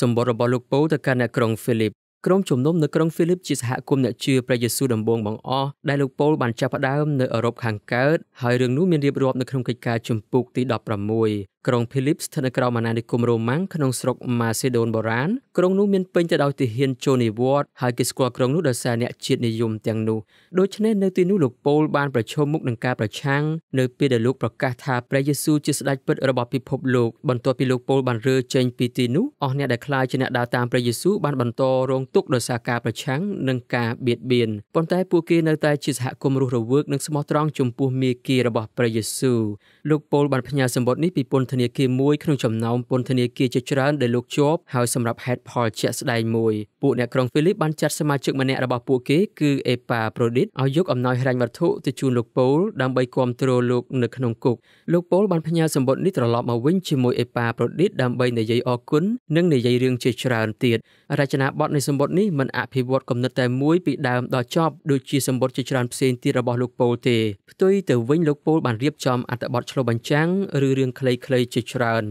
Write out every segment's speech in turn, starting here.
សម្បត្តិរបស់លោកពូទៅកាន់អ្នកក្រុងហ្វីលីបក្រុមជំនុំនៅក្រុងហ្វីលីបជាសហគមន៍អ្នកជឿព្រះយេស៊ូវដំបងបង្អស់ដែលលោកពូលបានចាប់ផ្ដើមនៅអឺរ៉ុបខាងកើតហើយរឿងនោះមានរៀបរាប់នៅក្នុងកិច្ចការជំពូកទី16ក្រុងភីលីបស្ថិតនៅក្រោមអាណានិគមរ៉ូម៉ាំងក្នុងស្រុកម៉ាសេដូនបុរាណក្រុងនោះមានពេញទៅដោយទាហានជូនីវត្តហើយគេស្គាល់ក្រុងនោះដោយសារអ្នកជាតិនិយមទាំងនោះដូច្នេះនៅទីនោះលោកប៉ូលបានប្រឈមមុខនឹងការប្រឆាំងនៅពេលដែលលោកប្រកាសថាព្រះយេស៊ូវជាស្ដេចពិតរបស់ពិភពលោកបន្ទាប់ពីលោកប៉ូលបានរើចេញពីទីនោះអស់អ្នកដែលខ្លាចជាអ្នកដើរតាមព្រះយេស៊ូវបានបន្តរងទុក្ខដោយសារការប្រឆាំងនិងការបៀតបៀនប៉ុន្តែពួកគេនៅតែជាសហគមន៍រស់រវើកនិងស្មោះត្រង់ចំពោះមេគារបស់ព្រះយេស៊ូវលោកប៉ូលបានផ្ញើសម្បត្តិនេះពីពន្ធធនាគារមួយក្នុងចំណោមពន្ធនាគារជាច្រើនដែលលោកជាប់ហើយសម្រាប់ហេតុផលជាក់ស្ដែងមួយពួកអ្នកក្រុងហ្វីលីបបានចាត់សមាជិកម្នាក់របស់ពួកគេគឺអេប៉ាប្រូឌីតឲ្យយកអំណោយហិរញ្ញវត្ថុទៅជូនលោកប៉ូលដើម្បីគ្រប់គ្រងលោកនៅក្នុងគុកលោកប៉ូលបានផ្ញើសម្បត្តិនេះត្រឡប់មកវិញជាមួយអេប៉ាប្រូឌីតដើម្បីនិយាយអរគុណនិងនិយាយរឿងជាច្រើនទៀតរចនាប័ទ្មនៃសម្បត្តិនេះមិនអភិវឌ្ឍគំនិតតែមួយពីដើមដល់ចប់ដូចជាសម្បត្តិជាច្រើនផ្សេងទៀតរបស់លោកប៉ូលទេផ្ទុយទៅវិញលោកប៉ូលបានរៀបចំអត្ថបទឆ្លុះបញ្ចាំងឬរឿងខ្លីៗជាច្រើន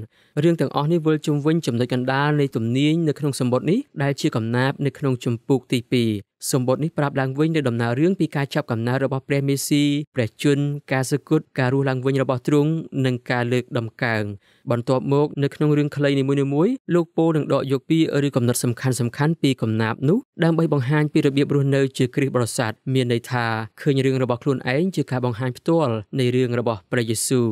រឿងទាំងអស់នេះវិលជុំវិញចំណុចកណ្ដាលនៃទំនាញនៅក្នុងសម្បត្តិនេះដែលជាកំណាព្យនៅក្នុងជំពូកទី2សម្បត្តិនេះប្រាប់ឡើងវិញនៅដំណើររឿងពីការចាប់កំណើតរបស់ព្រះមេស៊ីព្រះជន្មការសឹកគុត ការរស់ឡើងវិញរបស់ទ្រង់និងការលើក ដំកើងបន្ទាប់មកនៅក្នុងរឿងខ្លីនីមួយៗលោកពូនឹងដកយកពាក្យឬកំណត់សំខាន់សំខាន់ពីកំណាព្យនោះដើម្បីបង្ហាញពីរបៀបរស់នៅជាគ្រីស្ទបរិស័ទមានន័យថាឃើញរឿងរបស់ខ្លួនឯងជាការបង្ហាញផ្ទាល់នៃរឿងរបស់ព្រះយេស៊ូវ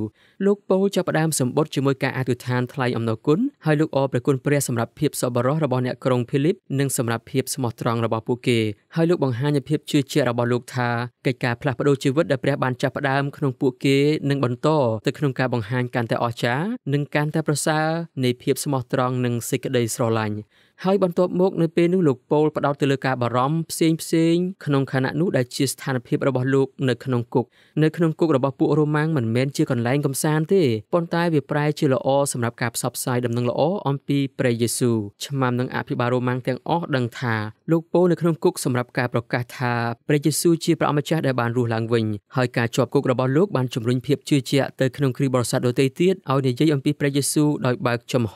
លោកពូចាប់ផ្ដើមសម្បត់ជាមួយការអធិដ្ឋានថ្លែងអំណរគុណហើយលោកអរព្រះគុណព្រះសម្រាប់ភាពសប្បុរសរបស់អ្នកក្រុងភីលីបនិងសម្រាប់ភាពស្មោះត្រង់របស់ពួកគេហើយលោកបង្ហាញភាពជឿជាក់របស់លោកថាកិច្ចការផ្លាស់ប្ដូរជីវិតដែលព្រះបានចាប់ផ្ដើមក្នុងពួកគេនឹងបន្តទៅក្នុងការបង្ហាញកាន់តែអស្ចារ្យនឹងកាន់តែប្រសើរនៃភាពស្មោះត្រង់និងសេចក្តីស្រឡាញ់ហើយបន្ទាប់មកនៅពេលនោះលោកប៉ូលផ្ដោតទៅលើការបារម្ភផ្សេងផ្សេងក្នុងខណៈនោះដែលជាស្ថានភាពរបស់លោកនៅក្នុងគុកនៅក្នុងគុករបស់ពួករ៉ូម៉ាំងមិនមែនជាកន្លែងកំសាន្តទេប៉ុន្តែវាប្រែជាល្អសម្រាប់ការផ្សព្វផ្សាយដំណឹងល្អអំពីព្រះយេស៊ូវឆ្មាំនឹងអភិបាលរ៉ូម៉ាំងទាំងអស់ដឹងថាលោកប៉ូលនៅក្នុងគុកសម្រាប់ការប្រកាសថាព្រះយេស៊ូវជាព្រះអម្ចាស់ដែលបានរស់ឡើងវិញហើយការជាប់គុករបស់លោកបានជំរុញភាពជឿជាក់ទៅក្នុងគ្រីបរិស័ទដទៃទៀតឲ្យនិយាយអំពីព្រះយេស៊ូវដោយបើកចំហ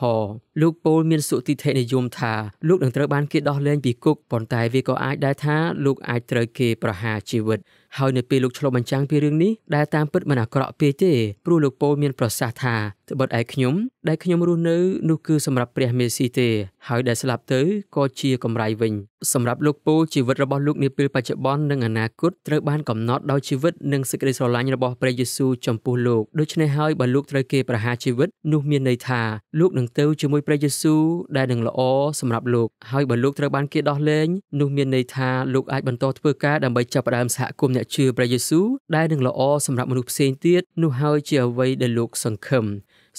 លោកពូលមានសុទិដ្ឋិនិយមថាលោកនឹងត្រូវបានគេដោះលែងពីគុកប៉ុន្តែវាក៏អាចដែរថាលោកអាចត្រូវគេប្រហារជីវិត។ហើយនៅពេលលោកឆ្លុះបញ្ចាំងពីរឿងនេះដែលតាមពិតមិនអាក្រក់ពេកទេព្រោះលោកពូលមានប្រសាសន៍ថាត្បិតឯខ្ញុំដែលខ្ញុំរស់នៅនោះគឺសម្រាប់ព្រះមេស៊ីទេហើយដែលស្លាប់ទៅក៏ជាកម្រៃវិញសម្រាប់លោកពូជីវិតរបស់លោកនាពេលបច្ចុប្បន្ននិងអនាគតត្រូវបានកំណត់ដោយជីវិតនិងសេចក្តីស្រឡាញ់របស់ព្រះយេស៊ូវចំពោះលោកដូច្នេះហើយបើលោកត្រូវគេប្រហារជីវិតនោះមានន័យថាលោកនឹងទៅជាមួយព្រះយេស៊ូវដែលនឹងល្អសម្រាប់លោកហើយបើលោកត្រូវបានគេដោះលែងនោះមានន័យថាលោកអាចបន្តធ្វើការដើម្បីចាប់ផ្ដើមសហគមន៍អ្នកជឿព្រះយេស៊ូវដែលនឹងល្អសម្រាប់មនុស្សផ្សេងទៀតនោះហើយជាអ្វីដែលលោកសង្ឃឹម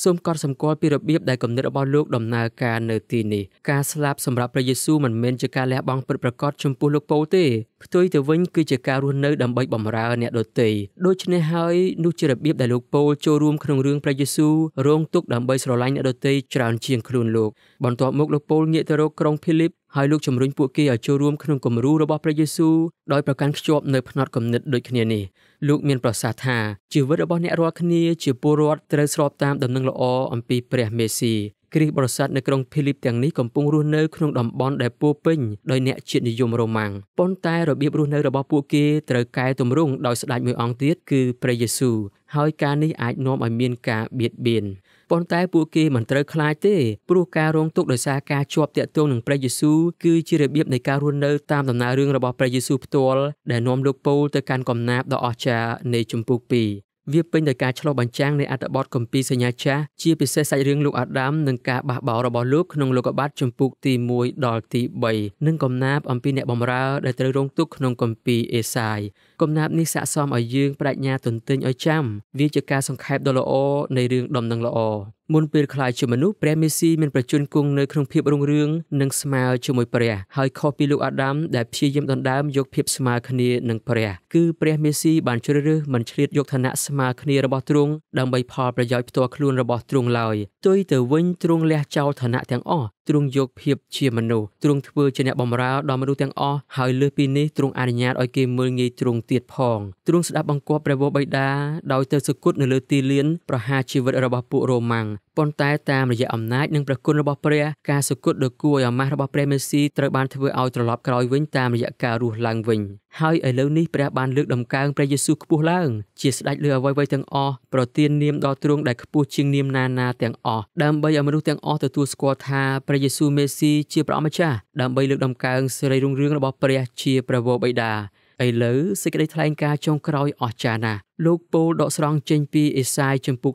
សូមកត់សម្គាល់ពីរបៀបដែលគំនិតរបស់លោកដំណើរការនៅទីនេះការស្លាប់សម្រាប់ព្រះយេស៊ូវមិនមែនជាការលះបង់ពិតប្រាកដចំពោះលោកពូទេផ្ទុយទៅវិញគឺជាការរស់នៅដើម្បីបម្រើអ្នកដទៃដូច្នេះហើយនោះជារបៀបដែលលោកពូលចូលរួមក្នុងរឿងព្រះយេស៊ូវរងទុក្ខដើម្បីស្រឡាញ់អ្នកដទៃច្រើនជាងខ្លួនលោក បន្ទាប់មកលោកពូលងាកទៅរកក្រុងភីលីបហើយលោកជំរុញពួកគេឲ្យចូលរួមក្នុងគំរូរបស់ព្រះយេស៊ូវដោយប្រកាន់ខ្ជាប់នៅផ្នត់គំនិតដូចគ្នានេះលោកមានប្រសាសន៍ថាជីវិតរបស់អ្នករាល់គ្នាជាពលរដ្ឋត្រូវស្របតាមដំណឹងល្អអំពីព្រះមេស៊ីគ្រីស្ទបរិស័ទនៅក្រុងភីលីបទាំងនេះកំពុងរស់នៅក្នុងតំបន់ដែលពោពេញដោយអ្នកជាតិនិយមរ៉ូម៉ាំងប៉ុន្តែរបៀបរស់នៅរបស់ពួកគេត្រូវកែតម្រង់ដោយស្ដេចមួយអង្គទៀតគឺព្រះយេស៊ូវហើយការនេះអាចនាំឲ្យមានការបៀតបៀនប៉ុន្តែពួកគេមិនត្រូវខ្លាចទេព្រោះការរងទុក្ខដោយសារការជាប់ទាក់ទងនឹងព្រះយេស៊ូវគឺជារបៀបនៃការរស់នៅតាមដំណើររឿងរបស់ព្រះយេស៊ូវផ្ទាល់ដែលនាំលោកពូលទៅកាន់កំណាព្យដ៏អស្ចារ្យនៃជំពូក2វាពេញដោយការឆ្លុះបញ្ចាំងនៃអត្ថបទគម្ពីរសញ្ញាចាស់ជាពិសេសសាច់រឿងលោកអាដាមនិងការបះបោររបស់លោកក្នុងលោកបាទជំពូកទី1ដល់ទី3និងកំណាព្យអំពីអ្នកបម្រើដែលត្រូវរងទុក្ខក្នុងគម្ពីរអេសាយកំណាព្យនេះស័ក្តិសមឲ្យយើងប្រាជ្ញាទន្ទិញឲ្យចាំវាជាការសង្ខេបដ៏ល្អនៃរឿងដំណឹងល្អមុនពេលក្លាយជាមនុស្សព្រះមេស៊ីមានប្រជញ្ញគង់នៅក្នុងភាពរុងរឿងនិងស្មើជាមួយព្រះហើយខុសពីលោកអាដាម ដែលព្យាយាមដណ្ដើមយកភាពស្មើគ្នានឹងព្រះគឺព្រះមេស៊ីបានជ្រើសរើសមិនឆ្លៀតយកឋានៈស្មើគ្នារបស់ទ្រង់ដើម្បីផលប្រយោជន៍ផ្ទាល់ខ្លួនរបស់ទ្រង់ឡើយទុយទៅវិញទ្រង់លះចោលឋានៈទាំងអស់ទ្រង់យកភាពជាមនុស្សទ្រង់ធ្វើជាអ្នកបម្រើដល់មនុស្សទាំងអស់ហើយលើសពីនេះទ្រង់អនុញ្ញាតឲ្យគេមើលងាយទ្រង់ទៀតផងទ្រង់ស្ដាប់បង្គាប់ព្រះវរបិតាដោយទៅសគត់នៅលើទីលានប្រហារជីវិតរបស់ពួករ៉ូម៉ាំងប៉ុន្តែតាមរយៈអំណាចនិងព្រះគុណរបស់ព្រះការសគត់ដ៏គួរឲ្យអាម៉ាស់របស់ព្រះមេស៊ីត្រូវបានធ្វើឲ្យត្រឡប់ក្រោយវិញតាមរយៈការរស់ឡើងវិញហើយឥឡូវនេះព្រះបានលើកដំកើងព្រះយេស៊ូវខ្ពស់ឡើងជាស្ដេចលើអ្វីៗទាំងអស់ប្រទាននាមដល់ទ្រង់ដែលខ្ពស់ជាងនាមណាណាទាំងអស់ដើម្បីឲ្យមនុស្សទាំងអស់ទទួលស្គាល់ថាព្រះយេស៊ូវមេស៊ីជាព្រះអម្ចាស់ដើម្បីលើកដំកើងសិរីរុងរឿងរបស់ព្រះជាព្រះវរបិតាឥឡូវសេចក្តីថ្លែងការណ៍ចុងក្រោយអស្ចារ្យណាស់លោកពូលដកស្រង់ចេញពីអេសាយជំពូក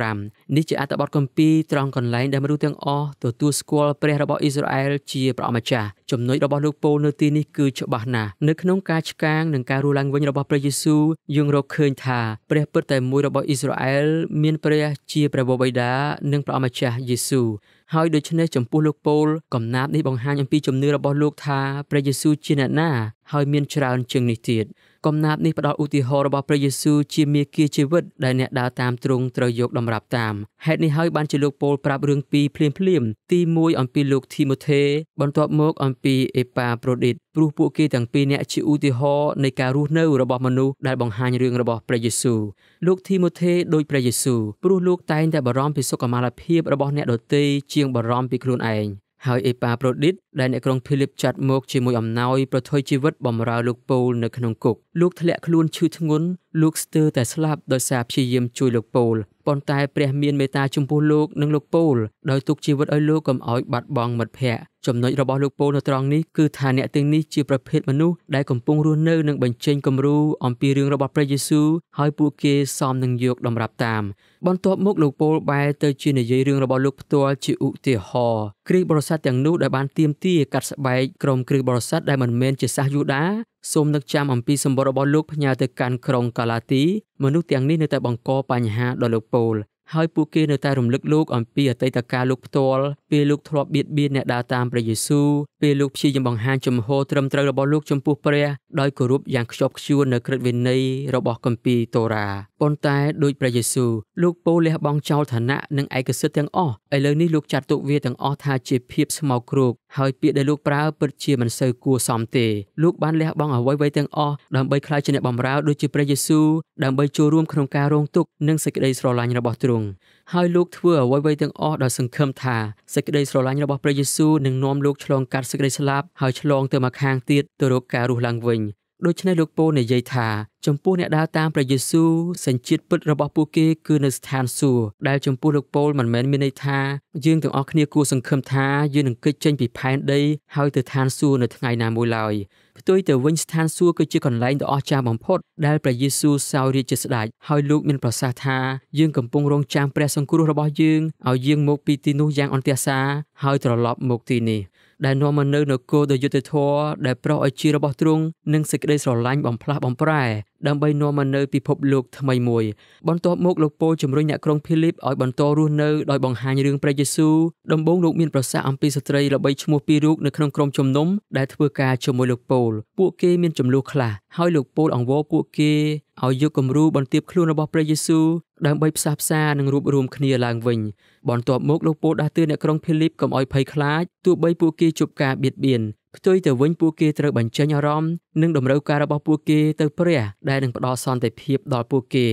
45នេះជាអត្ថបទគម្ពីរត្រង់កន្លែងដែលមនុស្សទាំងអស់ទទួលស្គាល់ព្រះរបស់អ៊ីស្រាអែលជាព្រះអម្ចាស់ចំណុចរបស់លោកពូលនៅទីនេះគឺច្បាស់ណាស់នៅក្នុងការឆ្កាងនិងការរស់ឡើងវិញរបស់ព្រះយេស៊ូវយើងរកឃើញថាព្រះពិតតែមួយរបស់អ៊ីស្រាអែលមានព្រះជាព្រះបិតានិងព្រះអម្ចាស់យេស៊ូវហើយដូច្នេះចំពោះលោកពូល កំណាព្យនេះបង្ហាញអំពីជំនឿរបស់លោកថាព្រះយេស៊ូវជាអ្នកណាហើយមានច្រើនជាងនេះទៀតកំណាបនេះផ្ដល់ឧទាហរណ៍របស់ព្រះយេស៊ូវជាមេគាជីវិតដែលអ្នកដើរតាមទ្រង់ត្រូវយកតម្រាប់តាមហេតុនេះហើយបានជាលោកប៉ូលប្រាប់រឿងពីរភ្លាមភ្លាមទី1អំពីលោកធីម៉ូថេបន្ទាប់មកអំពីអេប៉ាប្រូឌីតព្រោះពួកគេទាំងពីរអ្នកជាឧទាហរណ៍នៃការរស់នៅរបស់មនុស្សដែលបង្ហាញរឿងរបស់ព្រះយេស៊ូវលោកធីម៉ូថេដូចព្រះយេស៊ូវព្រោះលោកតែងតែបារម្ភពីសុខុមាលភាពរបស់អ្នកដទៃជាងបារម្ភពីខ្លួនឯងហើយអេប៉ាប្រូឌីតដែលអ្នកក្រុងភីលីបចាត់មកជាមួយអំណោយប្រថុយជីវិតបំរើលោកពូលនៅក្នុងគុកលោកធ្លាក់ខ្លួនឈឺធ្ងន់លោកស្ទើរតែស្លាប់ដោយសារព្យាយាមជួយលោកពូលប៉ុន្តែព្រះមានមេត្តាចំពោះលោកនិងលោកពូលដោយទុកជីវិតឲ្យលោកកុំឲ្យបាត់បង់មិត្តភ័ក្តិចំណុចរបស់លោកពូលនៅត្រង់នេះគឺថាអ្នកទាំងនេះជាប្រភេទមនុស្សដែលកំពុងរស់នៅនិងបញ្ចេញគំរូអំពីរឿងរបស់ព្រះយេស៊ូវហើយពួកគេសមនឹងយកតម្រាប់តាម បន្ទាប់មកលោកពូលបែរទៅជានិយាយរឿងរបស់លោកផ្ទាល់ជាឧទាហរណ៍គ្រីស្ទបរិស័ទទាំងនោះដែលបានទៀមទាកាត់ស្បែកក្រុមគ្រីស្ទបរិស័ទដែលមិនមែនជាសាសយូដាសូមនឹកចាំអំពីសម្បត្តិរបស់លោកផ្ញើទៅកាន់ក្រុងកាឡាទីមនុស្សទាំងនេះនៅតែបង្កបញ្ហាដល់លោកពូលហើយពួកគេនៅតែរំលឹកលោកអំពីអតីតកាលលោកផ្ទាល់ពេលលោកធ្លាប់បៀតបៀនអ្នកដើរតាមព្រះយេស៊ូវពេលលោកព្យាយាមបង្ហាញជំហរត្រឹមត្រូវរបស់លោកចំពោះព្រះដោយគោរពយ៉ាងខ្ជាប់ខ្ជួននៅក្រឹតវិន័យរបស់គម្ពីរតូរ៉ាប៉ុន្តែដោយព្រះយេស៊ូវលោកពោលះបង់ចោលឋានៈនិងឯកសិទ្ធិទាំងអស់ឥឡូវនេះលោកចាត់ទុកវាទាំងអស់ថាជាភាពស្មោកគ្រោកហើយពាក្យដែលលោកប្រើពិតជាមិនសូវគួរសមទេលោកបានលះបង់អ្វីៗទាំងអស់ដើម្បីក្លាយជាអ្នកបម្រើដូចជាព្រះយេស៊ូវដើម្បីចូលរួមក្នុងការរងទុក្ខនិងសេចក្តីស្រឡាញ់របស់ទ្រងហើយលោកធ្វើអ្វីៗទាំងអស់ដោយសង្ឃឹមថាសេចក្តីស្រឡាញ់របស់ព្រះយេស៊ូវនឹងនាំលោកឆ្លងកាត់សេចក្តីស្លាប់ហើយឆ្លងទៅមកខាងទៀតទៅរកការរស់ឡើងវិញដូច្នេះលោកពូនិយាយថាចំពោះអ្នកដើរតាមព្រះយេស៊ូវសេចក្តីពិតរបស់ពួកគេគឺនៅស្ថានសួគ៌ដែលចំពោះលោកពូលមិនមែនមានន័យថាយើងទាំងអស់គ្នាគួរសង្ឃឹមថាយើងនឹងគេចចេញពីផែនដី ហើយទៅឋានសួគ៌នៅថ្ងៃណាមួយឡើយផ្ទុយទៅវិញស្ថានសួគ៌គឺជាកន្លែងដ៏អស្ចារ្យបំផុតដែលព្រះយេស៊ូវសោយរាជជាស្ដេចហើយលោកមានប្រសាសន៍ថាយើងកំពុងរងចាំព្រះសង្គ្រោះរបស់យើងឲ្យយាងមកពីទីនោះយ៉ាងអន្ទះសាហើយត្រឡប់មកទីនេះដែលនាំមកនៅនគរដ៏យុត្តិធម៌ដែលប្រោសឲ្យជារបស់ទ្រង់និងសេចក្តីស្រឡាញ់បំផ្លាស់បំប្រែដើម្បីនាំមកនៅពិភព លោកថ្មីមួយបន្ទាប់មកលោកពូលជំរុញអ្នកក្រុងភីលីបឲ្យបន្តរស់នៅដោយបង្ហាញរឿងព្រះយេស៊ូវដំបូងលោកមានប្រសាសន៍អំពីស្ត្រីល្បីឈ្មោះពីររូបនៅក្នុងក្រុមជំនុំដែលធ្វើការជាមួយលោកពូលពួកគេមានចំនួនខ្លះហើយលោកពូលអង្វរពួកគេឲ្យយកគំរូបន្ទាបខ្លួនរបស់ព្រះយេស៊ូវដើម្បីផ្សះផ្សានិងរួបរวมគ្នាឡើងវិញបន្ទាប់មកលោកពោលដាស់តឿនអ្នកក្រុងភីលីបកុំឲ្យភ័យខ្លាចទោះបីពួកគេជួបការបៀតបៀនផ្ទុយទៅវិញពួកគេត្រូវបញ្ចេញអារម្មណ៍និងតម្រូវការរបស់ពួកគេទៅព្រះដែលនឹងផ្ដល់សន្តិភាពដល់ពួកគេ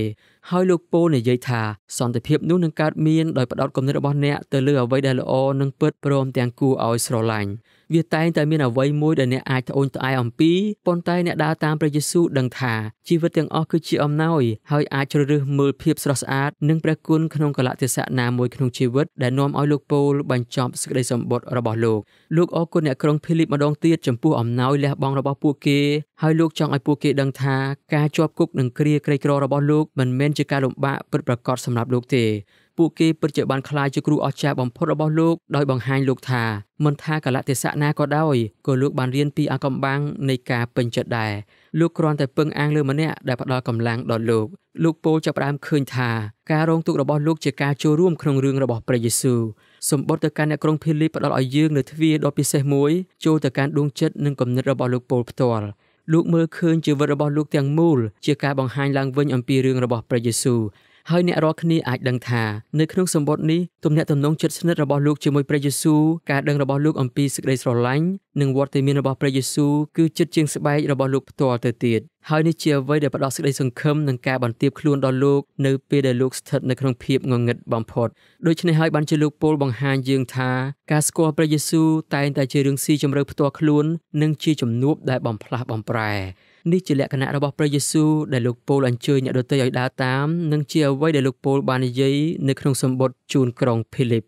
ហើយលោកពោលនិយាយថាសន្តិភាពនោះនឹងកើតមានដោយផ្ដោតគំនិតរបស់អ្នកទៅលើអ្វីដែលល្អនិងពិតព្រមទាំងគួរឲ្យស្រឡាញ់វាតែងតែមានអ្វីមួយដែលអ្នកអាចត្អូញត្អែអំពីប៉ុន្តែអ្នកដើរតាមព្រះយេស៊ូវដឹងថាជីវិតទាំងអស់គឺជាអំណោយហើយអាចជ្រើសរើសមើលភាពស្រស់ស្អាតនិងព្រះគុណក្នុងកលៈទេសៈណាមួយក្នុងជីវិតដែលនាំឲ្យលោកពូលបញ្ចប់សេចក្តីសម្បត្តិរបស់លោកលោកអរគុណអ្នកក្រុងភីលីបម្ដងទៀតចំពោះអំណោយលះបង់របស់ពួកគេហើយលោកចង់ឲ្យពួកគេដឹងថាការជាប់គុកនិងគ្រាក្រីក្ររបស់លោកមិនមែនជាការលំបាកពិតប្រាកដសម្រាប់លោកទេពួកគេពិតជាបានក្លាយជាគ្រូអស្ចារ្យបំផុតរបស់លោកដោយបង្ហាញលោកថាមិនថាកលៈទេសៈណាក៏ដោយក៏លោកបានរៀនពីអាកំបាំងនៃការពេញចិត្តដែរលោកគ្រាន់តែពឹងអាងលើម្នាក់ដែលផ្ដល់កម្លាំងដល់លោកលោកពោលចាប់ផ្ដើមឃើញថាការរងទុក្ខរបស់លោកជាការចូលរួមក្នុងរឿងរបស់ព្រះយេស៊ូវសម្បត្តិទៅកាន់អ្នកក្រុងភីលីផ្ដល់ឲ្យយើងនៅទ្វារដ៏ពិសេសមួយចូលទៅកាន់ដួងចិត្តនិងគំនិតរបស់លោកពោលផ្ទាល់លោកមើលឃើញជីវិតរបស់លោកទាំងមូលជាការបង្ហាញឡើងវិញអំពីរឿងរបស់ព្រះយេស៊ូវហើយអ្នករាល់គ្នាអាចដឹងថានៅក្នុងសម្បត្តិនេះទំនាក់ទំនងជិតស្និទ្ធរបស់លោកជាមួយព្រះយេស៊ូវការដឹងរបស់លោកអំពីសេចក្តីស្រឡាញ់និងវត្តមានរបស់ព្រះយេស៊ូវគឺជិតជាងស្បែករបស់លោកផ្ទាល់ទៅទៀតហើយនេះជាអ្វីដែលផ្ដល់សេចក្តីសង្ឃឹមនិងការបន្ទាបខ្លួនដល់លោកនៅពេលដែលលោកស្ថិតនៅក្នុងភាពងងឹតបំផុតដូច្នេះហើយបានជាលោកពូលបង្ហាញយើងថាការស្គាល់ព្រះយេស៊ូវតែងតែជារឿងស៊ីជម្រៅផ្ទាល់ខ្លួននិងជាជំនួបដែលបំផ្លាស់បំប្រែនេះជាលក្ខណៈរបស់ព្រះយេស៊ូវដែលលោកពូលអញ្ជើញអ្នកដទៃឲ្យដើរតាមនិងជាអ្វីដែលលោកពូលបាននិយាយនៅក្នុងសម្បត្តិជូនក្រុងភីលីប